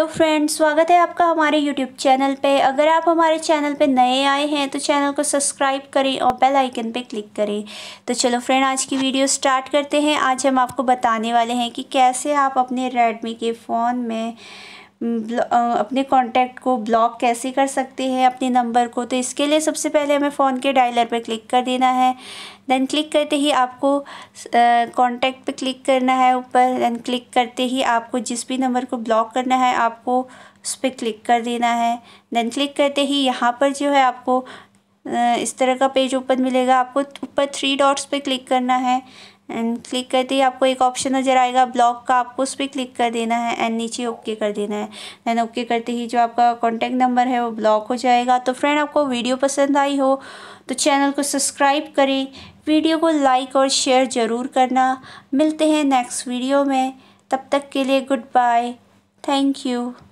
hello friends स्वागत है आपका हमारे यूट्यूब चैनल पे अगर आप हमारे चैनल पे नए आए हैं तो चैनल को सब्सक्राइब करें और बेल आइकन पे क्लिक करें तो चलो फ्रेंड आज की वीडियो स्टार्ट करते हैं आज हम आपको बताने वाले हैं कि कैसे आप अपने रेडमी के फ़ोन में अपने कॉन्टैक्ट को ब्लॉक कैसे कर सकते हैं अपने नंबर को तो इसके लिए सबसे पहले हमें फ़ोन के डायलर पर क्लिक कर देना है देन क्लिक करते ही आपको कॉन्टैक्ट पर क्लिक करना है ऊपर देन क्लिक करते ही आपको जिस भी नंबर को ब्लॉक करना है आपको उस पर क्लिक कर देना है देन क्लिक करते ही यहाँ पर जो है आपको इस तरह का पेज ओपन मिलेगा आपको ऊपर थ्री डॉट्स पे क्लिक करना है एंड क्लिक करते ही आपको एक ऑप्शन नज़र आएगा ब्लॉक का आपको उस पर क्लिक कर देना है एंड नीचे ओके कर देना है दैन ओके करते ही जो आपका कॉन्टैक्ट नंबर है वो ब्लॉक हो जाएगा तो फ्रेंड आपको वीडियो पसंद आई हो तो चैनल को सब्सक्राइब करें वीडियो को लाइक और शेयर ज़रूर करना मिलते हैं नेक्स्ट वीडियो में तब तक के लिए गुड बाय थैंक यू